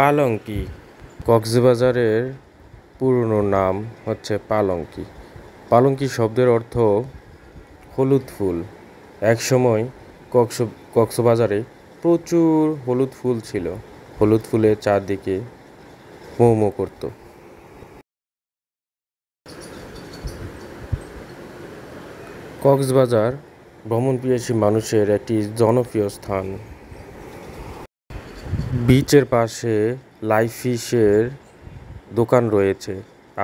পালঙ্কি কক্সবাজারের পুরনো নাম হচ্ছে পালঙ্কি পালংকি শব্দের অর্থ হলুদ ফুল একসময় কক্স কক্সবাজারে প্রচুর হলুদ ফুল ছিল হলুদ ফুলে চারদিকে মো করত কক্সবাজার ভ্রমণপ্রিয়াসী মানুষের একটি জনপ্রিয় স্থান বিচের পাশে লাইভ ফিশের দোকান রয়েছে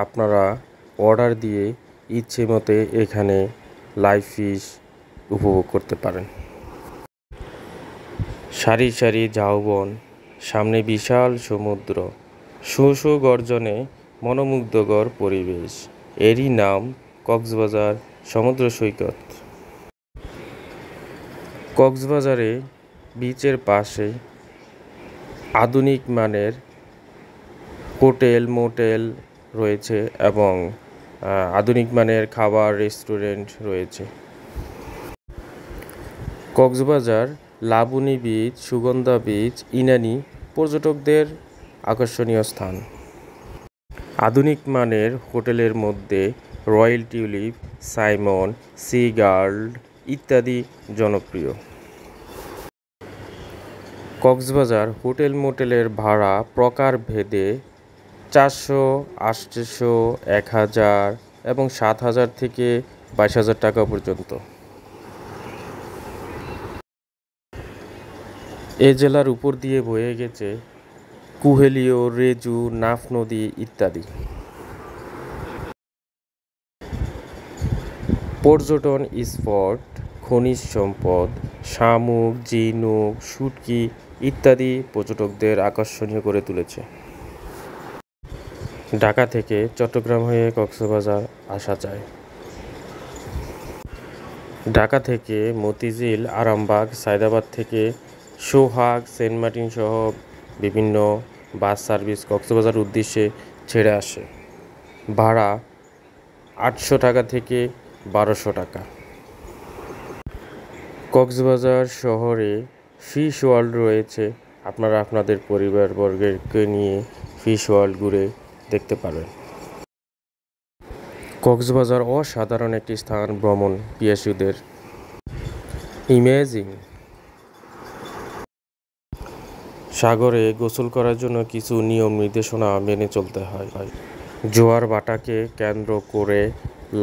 আপনারা অর্ডার দিয়ে ইচ্ছে মতে এখানে লাইফ ফিশ উপভোগ করতে পারেন সারি সারি ঝাউবন সামনে বিশাল সমুদ্র শো গর্জনে মনোমুগ্ধকর পরিবেশ এরই নাম কক্সবাজার সমুদ্র সৈকত কক্সবাজারে বিচের পাশে আধুনিক মানের হোটেল মোটেল রয়েছে এবং আধুনিক মানের খাবার রেস্টুরেন্ট রয়েছে কক্সবাজার লাবণী বীচ সুগন্ধা বীচ ইনানি পর্যটকদের আকর্ষণীয় স্থান আধুনিক মানের হোটেলের মধ্যে royal tulip Sayeman sea gull ইত্যাদি জনপ্রিয় কক্সবাজার হোটেল মোটেলের ভাড়া প্রকারভেদে চারশো আটশো এক হাজার এবং সাত হাজার থেকে বাইশ হাজার টাকা পর্যন্ত এ জেলার উপর দিয়ে বয়ে গেছে কুহেলিও রেজু নাফ নদী ইত্যাদি পর্যটন স্পট খনিজ সম্পদ শামুক জিনুক সুটকি ইত্যাদি পর্যটকদের আকর্ষণীয় করে তুলেছে ঢাকা থেকে চট্টগ্রাম হয়ে কক্সবাজার আসা যায় ঢাকা থেকে মতিঝিল আরামবাগ সায়দাবাদ থেকে সোহাগ সেন্ট মার্টিন সহ বিভিন্ন বাস সার্ভিস কক্সবাজার উদ্দেশ্যে ছেড়ে আসে ভাড়া আটশো টাকা থেকে বারোশো টাকা কক্সবাজার শহরে ফিশ ওয়ার্ল্ড রয়েছে আপনারা আপনাদের পরিবারবর্গকে নিয়ে ফিশ ওয়ার্ল্ড ঘুরে দেখতে পারেন কক্সবাজার অসাধারণ একটি স্থান ভ্রমণ পিয়াসুদের ইমেজিং সাগরে গোসল করার জন্য কিছু নিয়ম নির্দেশনা মেনে চলতে হয় জোয়ার বাটাকে কেন্দ্র করে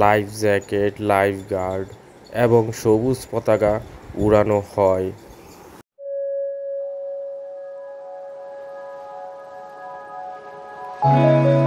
লাইফ জ্যাকেট লাইফ গার্ড এবং সবুজ পতাকা উড়ানো হয় Música